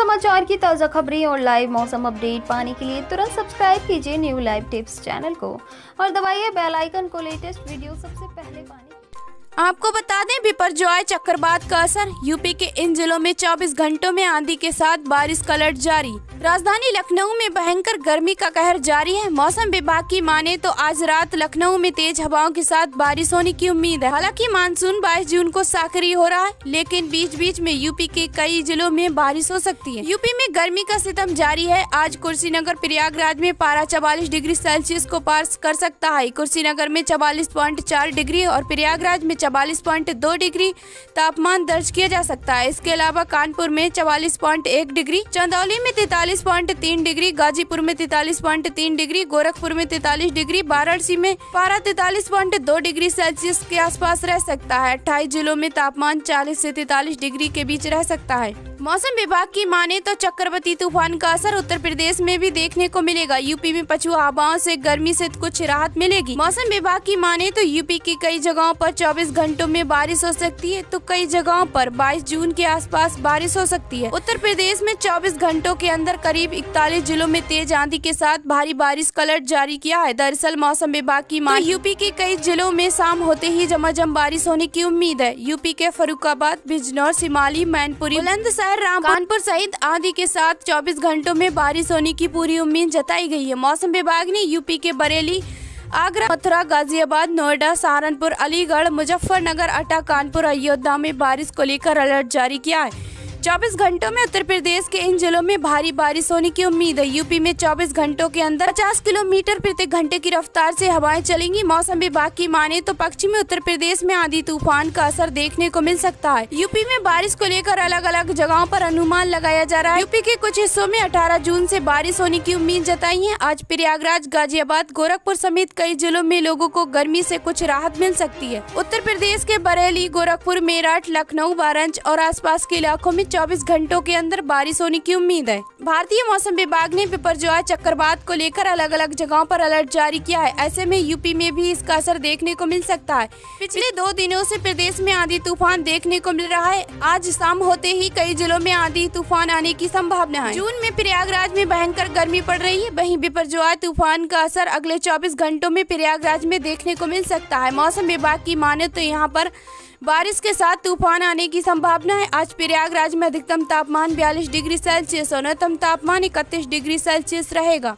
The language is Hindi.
समाचार की ताज़ा खबरें और लाइव मौसम अपडेट पाने के लिए तुरंत सब्सक्राइब कीजिए न्यू लाइव टिप्स चैनल को और दबाइए बेल आइकन को लेटेस्ट वीडियो सबसे पहले पाने आपको बता दें बिपरजॉय चक्रवात का असर यूपी के इन जिलों में 24 घंटों में आंधी के साथ बारिश का अलर्ट जारी राजधानी लखनऊ में भयंकर गर्मी का कहर जारी है मौसम विभाग की माने तो आज रात लखनऊ में तेज हवाओं के साथ बारिश होने की उम्मीद है हालांकि मानसून 22 जून को सक्रिय हो रहा है लेकिन बीच बीच में यूपी के कई जिलों में बारिश हो सकती है यूपी में गर्मी का सितम जारी है आज कुर्सीनगर प्रयागराज में पारा चवालीस डिग्री सेल्सियस को पार कर सकता है कुर्सीनगर में चवालीस डिग्री और प्रयागराज में चवालीस पॉइंट दो डिग्री तापमान दर्ज किया जा सकता है इसके अलावा कानपुर में चवालीस पॉइंट एक डिग्री चंदौली में तैतालीस पॉइंट तीन डिग्री गाजीपुर में तैतालीस पॉइंट तीन डिग्री गोरखपुर में तैतालीस डिग्री वाराणसी में पारा तैतालीस पॉइंट दो डिग्री सेल्सियस के आसपास रह सकता है अट्ठाईस जिलों में तापमान चालीस से तैतालीस डिग्री के बीच रह सकता है मौसम विभाग की माने तो चक्रवर्ती तूफान का असर उत्तर प्रदेश में भी देखने को मिलेगा यूपी में पछुआ हवाओं से गर्मी से कुछ राहत मिलेगी मौसम विभाग की माने तो यूपी की कई जगहों पर 24 घंटों में बारिश हो सकती है तो कई जगहों पर 22 जून के आसपास बारिश हो सकती है उत्तर प्रदेश में 24 घंटों के अंदर करीब इकतालीस जिलों में तेज आंधी के साथ भारी बारिश का अलर्ट जारी किया है दरअसल मौसम विभाग की माने तो यूपी के कई जिलों में शाम होते ही जमाझम बारिश होने की उम्मीद है यूपी के फरुखाबाद बिजनौर सिमाली मैनपुरी बुलंदशहर शहर रामपुर सहित आंधी के साथ 24 घंटों में बारिश होने की पूरी उम्मीद जताई गई है मौसम विभाग ने यूपी के बरेली आगरा मथुरा गाजियाबाद नोएडा सहारनपुर अलीगढ़ मुजफ्फरनगर अटा कानपुर अयोध्या में बारिश को लेकर अलर्ट जारी किया है 24 घंटों में उत्तर प्रदेश के इन जिलों में भारी बारिश होने की उम्मीद है यूपी में 24 घंटों के अंदर 50 किलोमीटर प्रति घंटे की रफ्तार से हवाएं चलेंगी मौसम विभाग की माने तो पश्चिमी उत्तर प्रदेश में आधी तूफान का असर देखने को मिल सकता है यूपी में बारिश को लेकर अलग अलग जगहों आरोप अनुमान लगाया जा रहा है यूपी के कुछ हिस्सों में अठारह जून ऐसी बारिश होने की उम्मीद जताई है आज प्रयागराज गाजियाबाद गोरखपुर समेत कई जिलों में लोगों को गर्मी ऐसी कुछ राहत मिल सकती है उत्तर प्रदेश के बरेली गोरखपुर मेरठ लखनऊ वारंज और आसपास के इलाकों में 24 घंटों के अंदर बारिश होने की उम्मीद है भारतीय मौसम विभाग ने पिपरजोआ चक्रवात को लेकर अलग अलग जगहों पर अलर्ट जारी किया है ऐसे में यूपी में भी इसका असर देखने को मिल सकता है पिछले दो दिनों से प्रदेश में आंधी तूफान देखने को मिल रहा है आज शाम होते ही कई जिलों में आंधी तूफान आने की संभावना है जून में प्रयागराज में भयंकर गर्मी पड़ रही है वही पिपर तूफान का असर अगले चौबीस घंटों में प्रयागराज में देखने को मिल सकता है मौसम विभाग की माने तो यहाँ आरोप बारिश के साथ तूफान आने की संभावना है आज प्रयागराज में अधिकतम तापमान बयालीस डिग्री सेल्सियस और न्यूनतम तापमान इकतीस डिग्री सेल्सियस रहेगा